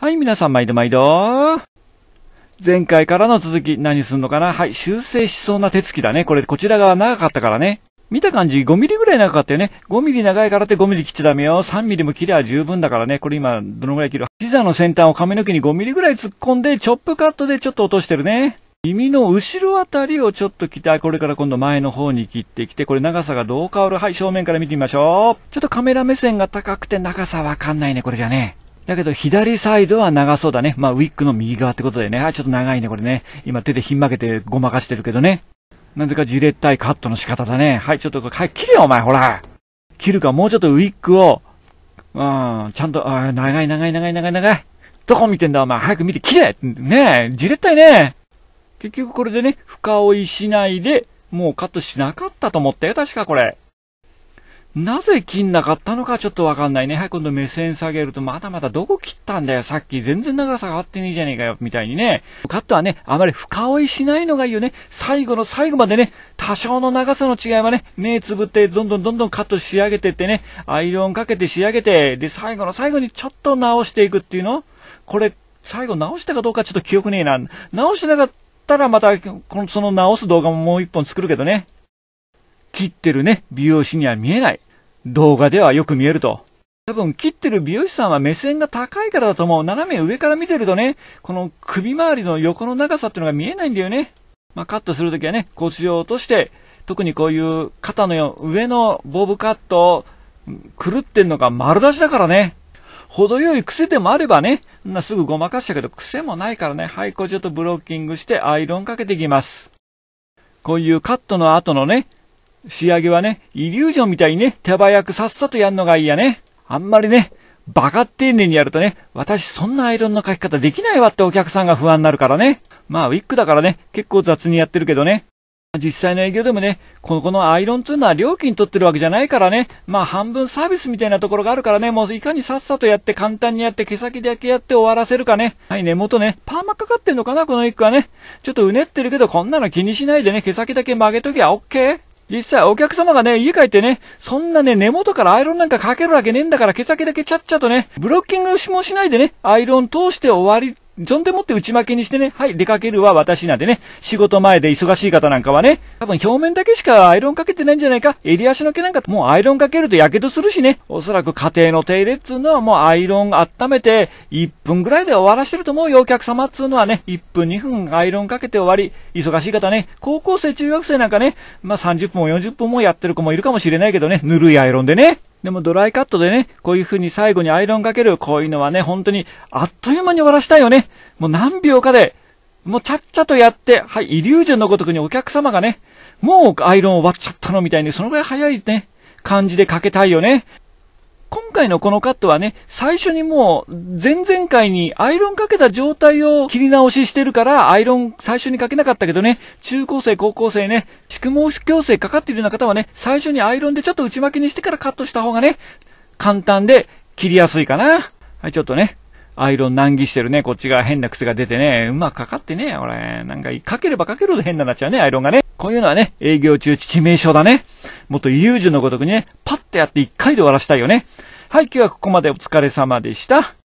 はい、皆さん毎度毎度。前回からの続き、何すんのかなはい、修正しそうな手つきだね。これ、こちら側長かったからね。見た感じ、5ミリぐらい長かったよね。5ミリ長いからって5ミリ切っちゃダメよ。3ミリも切りゃ十分だからね。これ今、どのぐらい切る膝の先端を髪の毛に5ミリぐらい突っ込んで、チョップカットでちょっと落としてるね。耳の後ろあたりをちょっと切って、これから今度前の方に切ってきて、これ長さがどう変わるはい、正面から見てみましょう。ちょっとカメラ目線が高くて長さわかんないね、これじゃね。だけど左サイドは長そうだね。まあウィッグの右側ってことでね。あ、ちょっと長いね、これね。今手でひんまけてごまかしてるけどね。なぜかじれったいカットの仕方だね。はい、ちょっと、はい、切れよ、お前、ほら。切るか、もうちょっとウィッグを、うん、ちゃんと、あ長い長い長い長い長い。どこ見てんだ、お前。早く見て、切れねえ、じれったいね。結局これでね、深追いしないで、もうカットしなかったと思ったよ、確かこれ。なぜ切んなかったのかちょっとわかんないね。はい、今度目線下げると、まだまだどこ切ったんだよ。さっき全然長さが合ってねえじゃねえかよ。みたいにね。カットはね、あまり深追いしないのがいいよね。最後の最後までね、多少の長さの違いはね、目つぶって、どんどんどんどんカット仕上げてってね、アイロンかけて仕上げて、で、最後の最後にちょっと直していくっていうのこれ、最後直したかどうかちょっと記憶ねえな。直してなかったらまた、この、その直す動画ももう一本作るけどね。切ってるね、美容師には見えない。動画ではよく見えると。多分、切ってる美容師さんは目線が高いからだと思う。斜め上から見てるとね、この首周りの横の長さっていうのが見えないんだよね。まあ、カットするときはね、腰を落として、特にこういう肩の上のボブカット、狂ってんのか丸出しだからね。程よい癖でもあればね、なすぐごまかしたけど癖もないからね、はい、こうちょっとブロッキングしてアイロンかけていきます。こういうカットの後のね、仕上げはね、イリュージョンみたいにね、手早くさっさとやんのがいいやね。あんまりね、バカ丁寧にやるとね、私そんなアイロンの書き方できないわってお客さんが不安になるからね。まあウィッグだからね、結構雑にやってるけどね。実際の営業でもね、この、このアイロンっていうのは料金取ってるわけじゃないからね、まあ半分サービスみたいなところがあるからね、もういかにさっさとやって簡単にやって毛先だけやって終わらせるかね。はい、根元ね、パーマかかってんのかな、このッ個はね。ちょっとうねってるけどこんなの気にしないでね、毛先だけ曲げときゃオッケー。実際お客様がね、家帰ってね、そんなね、根元からアイロンなんかかけるわけねえんだから、毛先だけちゃっちゃとね、ブロッキングもしないでね、アイロン通して終わりそんでもって内負けにしてね、はい、出かけるは私なんでね、仕事前で忙しい方なんかはね、多分表面だけしかアイロンかけてないんじゃないか。襟足の毛なんかもうアイロンかけると火傷するしね、おそらく家庭の手入れっつうのはもうアイロン温めて1分ぐらいで終わらしてると思うよ、お客様っつうのはね、1分2分アイロンかけて終わり、忙しい方ね、高校生中学生なんかね、まあ、30分も40分もやってる子もいるかもしれないけどね、ぬるいアイロンでね。でもドライカットでね、こういう風に最後にアイロンかける、こういうのはね、本当にあっという間に終わらしたいよね。もう何秒かで、もうちゃっちゃとやって、はい、イリュージョンのごとくにお客様がね、もうアイロン終わっちゃったのみたいに、そのぐらい早いね、感じでかけたいよね。今回のこのカットはね、最初にもう前々回にアイロンかけた状態を切り直ししてるから、アイロン最初にかけなかったけどね、中高生、高校生ね、宿毛矯正かかっているような方はね、最初にアイロンでちょっと内巻きにしてからカットした方がね、簡単で切りやすいかな。はい、ちょっとね、アイロン難儀してるね。こっちが変な癖が出てね。うまくかかってね。俺、なんか、かければかけるほど変ななっちゃうね、アイロンがね。こういうのはね、営業中致命傷だね。もっと優柔のごとくにね、パッとやって一回で終わらしたいよね。はい、今日はここまでお疲れ様でした。